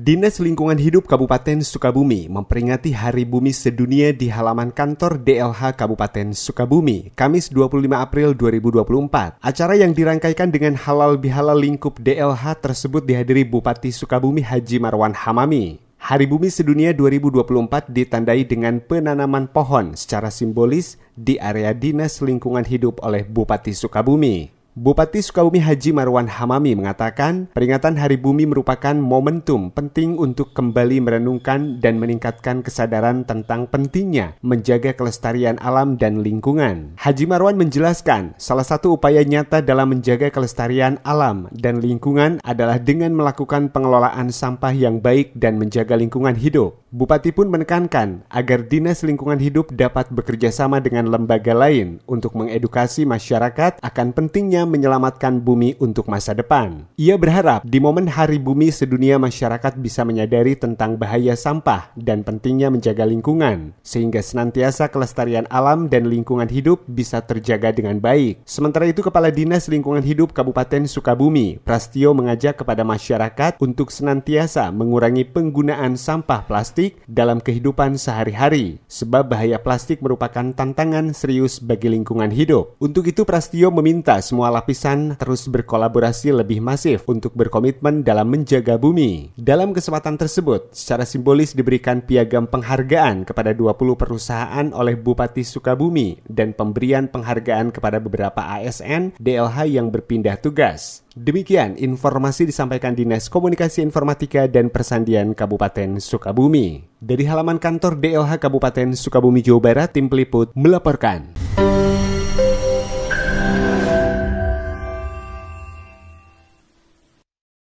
Dinas Lingkungan Hidup Kabupaten Sukabumi memperingati Hari Bumi Sedunia di halaman kantor DLH Kabupaten Sukabumi, Kamis 25 April 2024. Acara yang dirangkaikan dengan halal bihalal lingkup DLH tersebut dihadiri Bupati Sukabumi Haji Marwan Hamami. Hari Bumi Sedunia 2024 ditandai dengan penanaman pohon secara simbolis di area Dinas Lingkungan Hidup oleh Bupati Sukabumi. Bupati Sukabumi Haji Marwan Hamami mengatakan, peringatan Hari Bumi merupakan momentum penting untuk kembali merenungkan dan meningkatkan kesadaran tentang pentingnya menjaga kelestarian alam dan lingkungan. Haji Marwan menjelaskan, salah satu upaya nyata dalam menjaga kelestarian alam dan lingkungan adalah dengan melakukan pengelolaan sampah yang baik dan menjaga lingkungan hidup. Bupati pun menekankan agar Dinas Lingkungan Hidup dapat bekerja sama dengan lembaga lain untuk mengedukasi masyarakat akan pentingnya menyelamatkan bumi untuk masa depan. Ia berharap di momen Hari Bumi Sedunia masyarakat bisa menyadari tentang bahaya sampah dan pentingnya menjaga lingkungan, sehingga senantiasa kelestarian alam dan lingkungan hidup bisa terjaga dengan baik. Sementara itu, Kepala Dinas Lingkungan Hidup Kabupaten Sukabumi, Prastio mengajak kepada masyarakat untuk senantiasa mengurangi penggunaan sampah plastik plastik dalam kehidupan sehari-hari, sebab bahaya plastik merupakan tantangan serius bagi lingkungan hidup. Untuk itu, Prastio meminta semua lapisan terus berkolaborasi lebih masif untuk berkomitmen dalam menjaga bumi. Dalam kesempatan tersebut, secara simbolis diberikan piagam penghargaan kepada 20 perusahaan oleh Bupati Sukabumi dan pemberian penghargaan kepada beberapa ASN DLH yang berpindah tugas. Demikian informasi disampaikan Dinas Komunikasi Informatika dan Persandian Kabupaten Sukabumi. Dari halaman kantor DLH Kabupaten Sukabumi, Jawa Barat, tim peliput melaporkan.